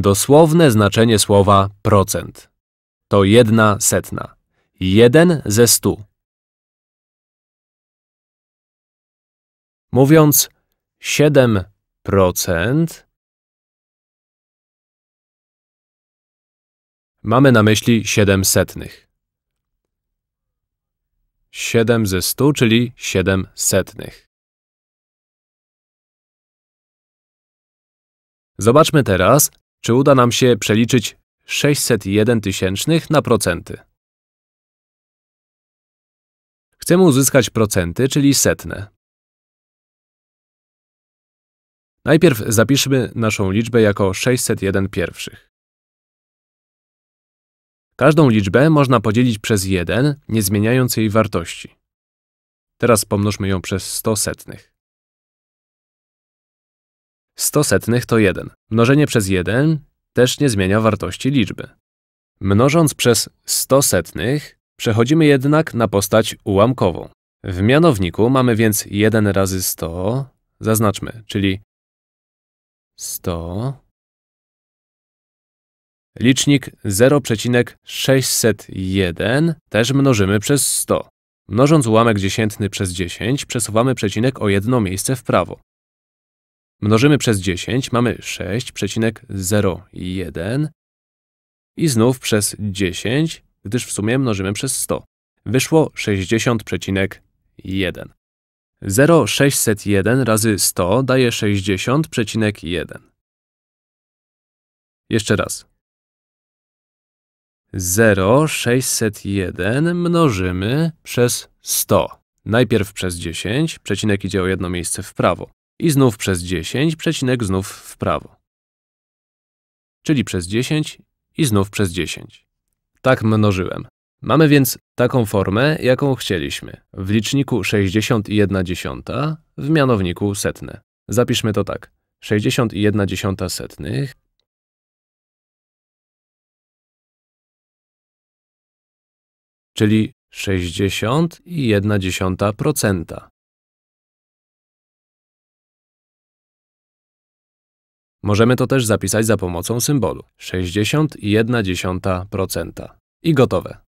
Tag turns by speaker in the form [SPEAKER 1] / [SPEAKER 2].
[SPEAKER 1] Dosłowne znaczenie słowa procent to jedna setna. Jeden ze stu. Mówiąc 7%, mamy na myśli 7 setnych. 7 ze 100, czyli 7 setnych. Zobaczmy
[SPEAKER 2] teraz, czy uda nam się przeliczyć 601 tysięcznych na procenty. Chcemy uzyskać procenty, czyli setne.
[SPEAKER 1] Najpierw zapiszmy naszą liczbę jako
[SPEAKER 2] 601 pierwszych. Każdą liczbę można podzielić przez 1, nie zmieniając jej wartości. Teraz pomnożmy ją przez 100 setnych. 100 setnych to 1. Mnożenie przez 1 też nie zmienia wartości liczby. Mnożąc przez 100 setnych, przechodzimy jednak na postać ułamkową. W mianowniku mamy więc 1 razy 100, zaznaczmy, czyli 100. Licznik 0,601 też mnożymy przez 100. Mnożąc ułamek dziesiętny przez 10, przesuwamy przecinek o jedno miejsce w prawo. Mnożymy przez 10, mamy 6,01 i znów przez 10, gdyż w sumie mnożymy przez 100. Wyszło 60,1. 0,601 razy 100 daje 60,1. Jeszcze raz. 0,601 mnożymy przez 100. Najpierw przez 10, przecinek idzie o jedno miejsce w prawo i znów przez 10, przecinek znów w prawo. Czyli przez 10 i znów przez 10. Tak mnożyłem. Mamy więc taką formę, jaką chcieliśmy. W liczniku 61 dziesiąta, w mianowniku setne. Zapiszmy to tak. 61 dziesiąta setnych
[SPEAKER 1] czyli 1 dziesiąta procenta. Możemy to też zapisać za pomocą symbolu 61,1%. I gotowe.